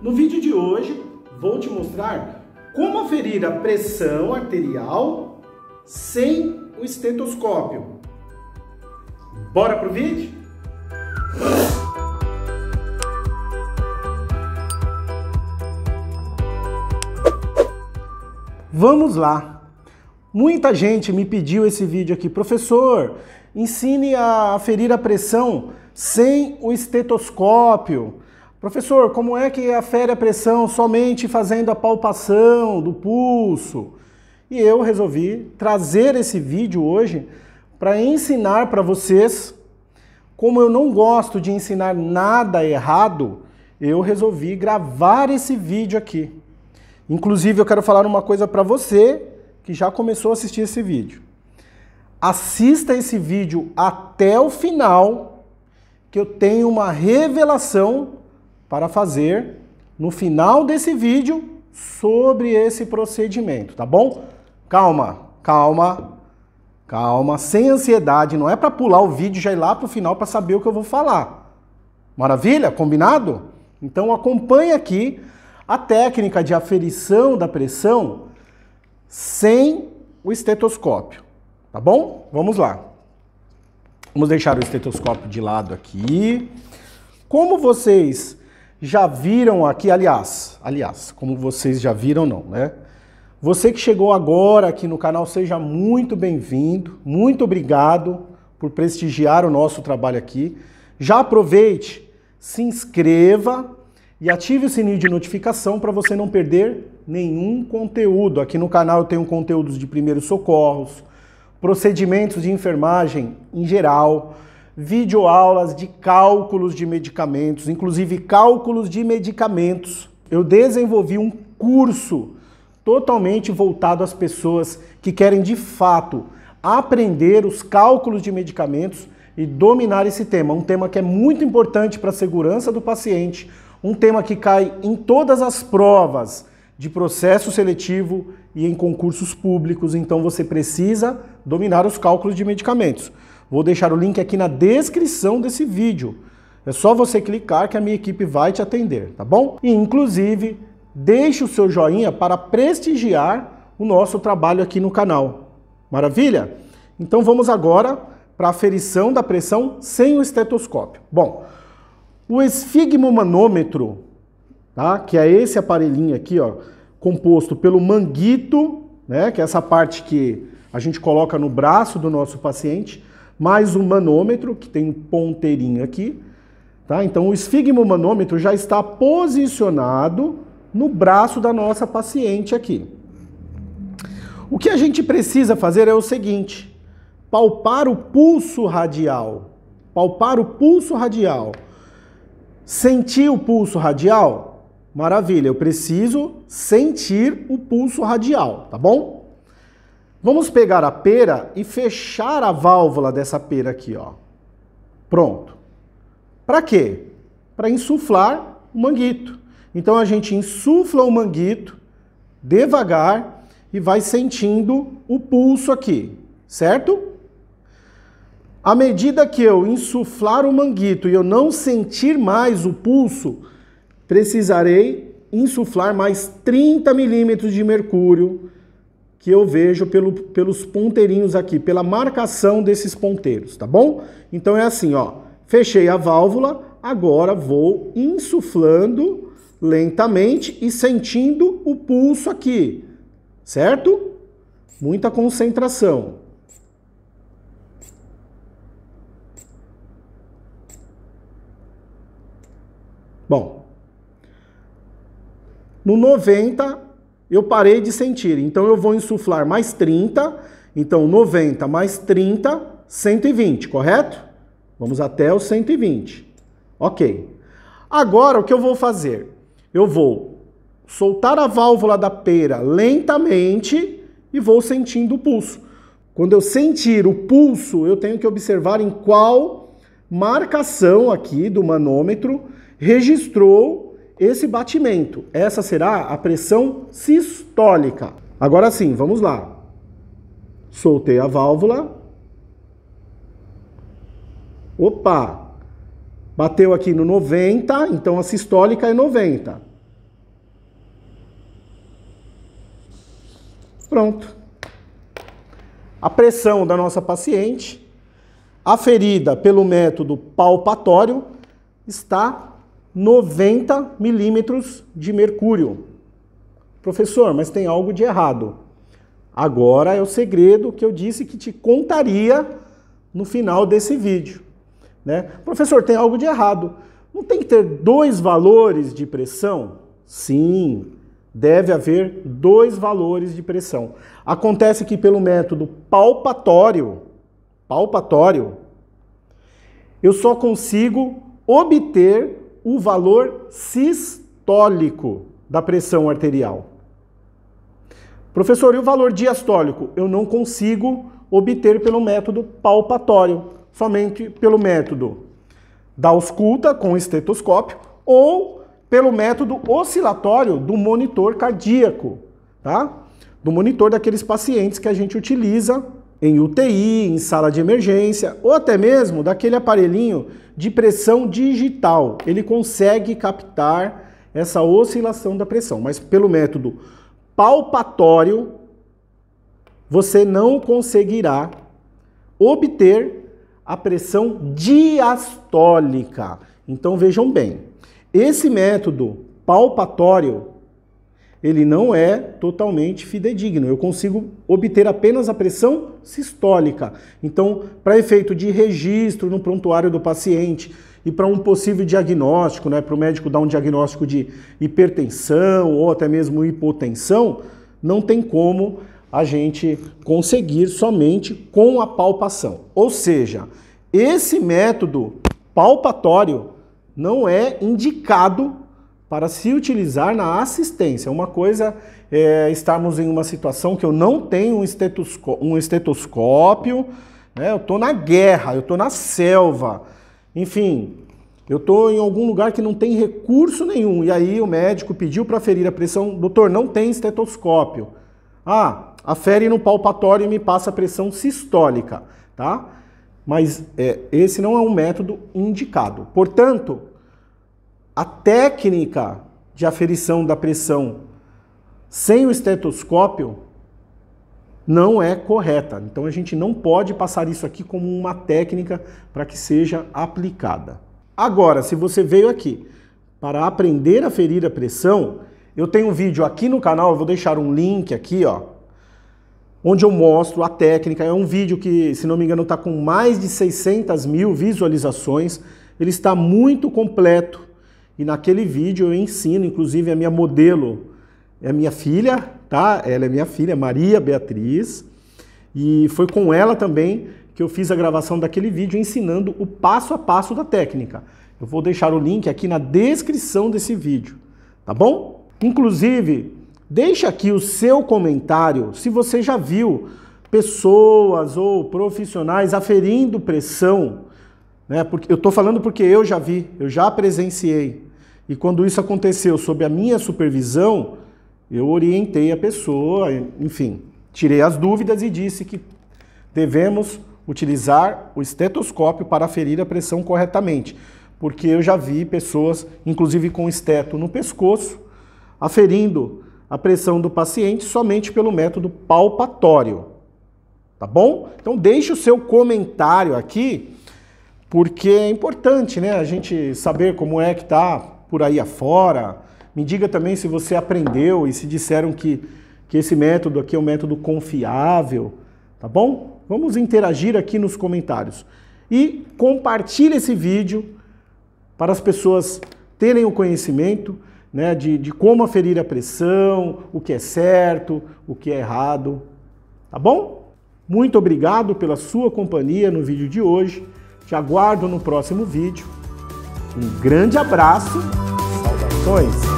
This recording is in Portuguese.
No vídeo de hoje, vou te mostrar como aferir a pressão arterial sem o estetoscópio. Bora pro vídeo? Vamos lá! Muita gente me pediu esse vídeo aqui, professor, ensine a aferir a pressão sem o estetoscópio. Professor, como é que afere a pressão somente fazendo a palpação do pulso? E eu resolvi trazer esse vídeo hoje para ensinar para vocês como eu não gosto de ensinar nada errado, eu resolvi gravar esse vídeo aqui. Inclusive, eu quero falar uma coisa para você que já começou a assistir esse vídeo. Assista esse vídeo até o final, que eu tenho uma revelação para fazer no final desse vídeo sobre esse procedimento, tá bom? Calma, calma, calma, sem ansiedade, não é para pular o vídeo já ir lá para o final para saber o que eu vou falar. Maravilha? Combinado? Então acompanhe aqui a técnica de aferição da pressão sem o estetoscópio, tá bom? Vamos lá. Vamos deixar o estetoscópio de lado aqui. Como vocês já viram aqui, aliás, aliás, como vocês já viram não, né? Você que chegou agora aqui no canal, seja muito bem-vindo, muito obrigado por prestigiar o nosso trabalho aqui. Já aproveite, se inscreva e ative o sininho de notificação para você não perder nenhum conteúdo. Aqui no canal eu tenho conteúdos de primeiros socorros, procedimentos de enfermagem em geral, videoaulas de cálculos de medicamentos, inclusive cálculos de medicamentos. Eu desenvolvi um curso totalmente voltado às pessoas que querem de fato aprender os cálculos de medicamentos e dominar esse tema, um tema que é muito importante para a segurança do paciente, um tema que cai em todas as provas de processo seletivo e em concursos públicos, então você precisa dominar os cálculos de medicamentos. Vou deixar o link aqui na descrição desse vídeo. É só você clicar que a minha equipe vai te atender, tá bom? E inclusive, deixe o seu joinha para prestigiar o nosso trabalho aqui no canal. Maravilha? Então vamos agora para a aferição da pressão sem o estetoscópio. Bom, o esfigmomanômetro, tá? que é esse aparelhinho aqui, ó, composto pelo manguito, né? que é essa parte que a gente coloca no braço do nosso paciente, mais um manômetro, que tem um ponteirinho aqui. Tá? Então, o esfigmomanômetro já está posicionado no braço da nossa paciente aqui. O que a gente precisa fazer é o seguinte, palpar o pulso radial. Palpar o pulso radial. Sentir o pulso radial? Maravilha, eu preciso sentir o pulso radial, tá bom? Vamos pegar a pera e fechar a válvula dessa pera aqui, ó. Pronto. Para quê? Para insuflar o manguito. Então a gente insufla o manguito devagar e vai sentindo o pulso aqui, certo? À medida que eu insuflar o manguito e eu não sentir mais o pulso, precisarei insuflar mais 30 milímetros de mercúrio que eu vejo pelo, pelos ponteirinhos aqui, pela marcação desses ponteiros, tá bom? Então é assim, ó, fechei a válvula, agora vou insuflando lentamente e sentindo o pulso aqui, certo? Muita concentração. Bom, no 90 eu parei de sentir. Então eu vou insuflar mais 30, então 90 mais 30, 120, correto? Vamos até o 120. Ok. Agora o que eu vou fazer? Eu vou soltar a válvula da pera lentamente e vou sentindo o pulso. Quando eu sentir o pulso, eu tenho que observar em qual marcação aqui do manômetro registrou esse batimento. Essa será a pressão sistólica. Agora sim, vamos lá. Soltei a válvula. Opa! Bateu aqui no 90, então a sistólica é 90. Pronto. A pressão da nossa paciente, aferida pelo método palpatório, está 90 milímetros de mercúrio. Professor, mas tem algo de errado. Agora é o segredo que eu disse que te contaria no final desse vídeo. Né? Professor, tem algo de errado. Não tem que ter dois valores de pressão? Sim, deve haver dois valores de pressão. Acontece que pelo método palpatório, palpatório, eu só consigo obter o valor sistólico da pressão arterial. Professor, e o valor diastólico? Eu não consigo obter pelo método palpatório, somente pelo método da ausculta com estetoscópio ou pelo método oscilatório do monitor cardíaco, tá? Do monitor daqueles pacientes que a gente utiliza em UTI, em sala de emergência ou até mesmo daquele aparelhinho de pressão digital. Ele consegue captar essa oscilação da pressão, mas pelo método palpatório você não conseguirá obter a pressão diastólica. Então vejam bem, esse método palpatório ele não é totalmente fidedigno. Eu consigo obter apenas a pressão sistólica. Então, para efeito de registro no prontuário do paciente e para um possível diagnóstico, né, para o médico dar um diagnóstico de hipertensão ou até mesmo hipotensão, não tem como a gente conseguir somente com a palpação. Ou seja, esse método palpatório não é indicado para se utilizar na assistência. Uma coisa é estarmos em uma situação que eu não tenho um, um estetoscópio, né? eu estou na guerra, eu estou na selva, enfim, eu estou em algum lugar que não tem recurso nenhum. E aí o médico pediu para ferir a pressão, doutor, não tem estetoscópio. Ah, afere no palpatório e me passa a pressão sistólica, tá? Mas é, esse não é um método indicado. Portanto, a técnica de aferição da pressão sem o estetoscópio não é correta. Então a gente não pode passar isso aqui como uma técnica para que seja aplicada. Agora, se você veio aqui para aprender a ferir a pressão, eu tenho um vídeo aqui no canal, eu vou deixar um link aqui, ó, onde eu mostro a técnica. É um vídeo que, se não me engano, está com mais de 600 mil visualizações. Ele está muito completo. E naquele vídeo eu ensino, inclusive a minha modelo é minha filha, tá? Ela é minha filha, Maria Beatriz. E foi com ela também que eu fiz a gravação daquele vídeo ensinando o passo a passo da técnica. Eu vou deixar o link aqui na descrição desse vídeo, tá bom? Inclusive, deixa aqui o seu comentário se você já viu pessoas ou profissionais aferindo pressão, né? Porque eu estou falando porque eu já vi, eu já presenciei. E quando isso aconteceu sob a minha supervisão, eu orientei a pessoa, enfim, tirei as dúvidas e disse que devemos utilizar o estetoscópio para aferir a pressão corretamente, porque eu já vi pessoas, inclusive com esteto no pescoço, aferindo a pressão do paciente somente pelo método palpatório. Tá bom? Então deixe o seu comentário aqui, porque é importante, né, a gente saber como é que tá por aí afora. Me diga também se você aprendeu e se disseram que, que esse método aqui é um método confiável, tá bom? Vamos interagir aqui nos comentários. E compartilhe esse vídeo para as pessoas terem o conhecimento né, de, de como aferir a pressão, o que é certo, o que é errado, tá bom? Muito obrigado pela sua companhia no vídeo de hoje. Te aguardo no próximo vídeo. Um grande abraço, saudações!